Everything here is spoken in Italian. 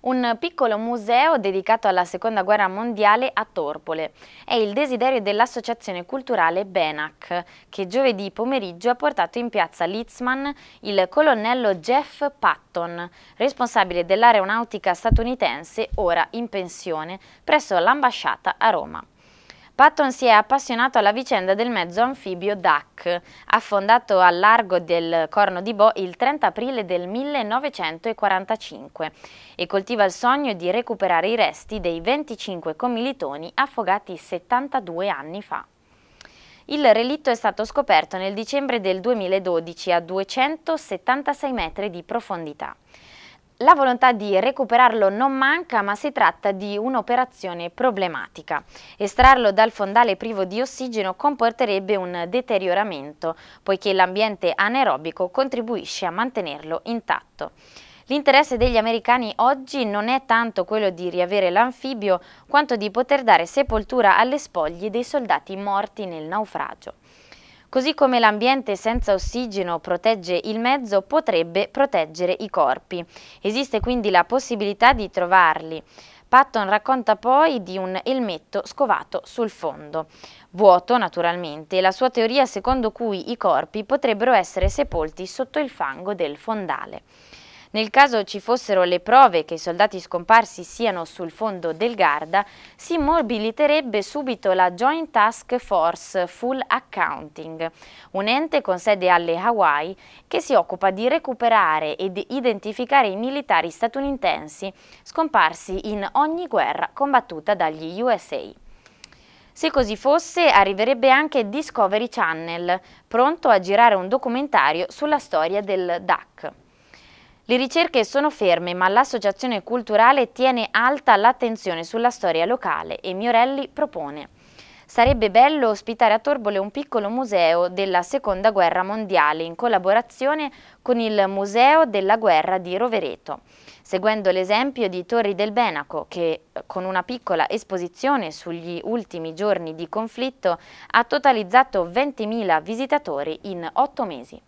un piccolo museo dedicato alla Seconda Guerra Mondiale a Torpole. È il desiderio dell'associazione culturale Benac, che giovedì pomeriggio ha portato in piazza Litzman il colonnello Jeff Patton, responsabile dell'aeronautica statunitense, ora in pensione, presso l'ambasciata a Roma. Patton si è appassionato alla vicenda del mezzo anfibio DAC, affondato al largo del Corno di Bo il 30 aprile del 1945 e coltiva il sogno di recuperare i resti dei 25 commilitoni affogati 72 anni fa. Il relitto è stato scoperto nel dicembre del 2012 a 276 metri di profondità. La volontà di recuperarlo non manca, ma si tratta di un'operazione problematica. Estrarlo dal fondale privo di ossigeno comporterebbe un deterioramento, poiché l'ambiente anaerobico contribuisce a mantenerlo intatto. L'interesse degli americani oggi non è tanto quello di riavere l'anfibio, quanto di poter dare sepoltura alle spoglie dei soldati morti nel naufragio. Così come l'ambiente senza ossigeno protegge il mezzo, potrebbe proteggere i corpi. Esiste quindi la possibilità di trovarli. Patton racconta poi di un elmetto scovato sul fondo, vuoto naturalmente, la sua teoria secondo cui i corpi potrebbero essere sepolti sotto il fango del fondale. Nel caso ci fossero le prove che i soldati scomparsi siano sul fondo del Garda, si mobiliterebbe subito la Joint Task Force Full Accounting, un ente con sede alle Hawaii che si occupa di recuperare ed identificare i militari statunitensi scomparsi in ogni guerra combattuta dagli USA. Se così fosse, arriverebbe anche Discovery Channel, pronto a girare un documentario sulla storia del DAC. Le ricerche sono ferme, ma l'associazione culturale tiene alta l'attenzione sulla storia locale e Miorelli propone. Sarebbe bello ospitare a Torbole un piccolo museo della Seconda Guerra Mondiale in collaborazione con il Museo della Guerra di Rovereto, seguendo l'esempio di Torri del Benaco che eh, con una piccola esposizione sugli ultimi giorni di conflitto ha totalizzato 20.000 visitatori in otto mesi.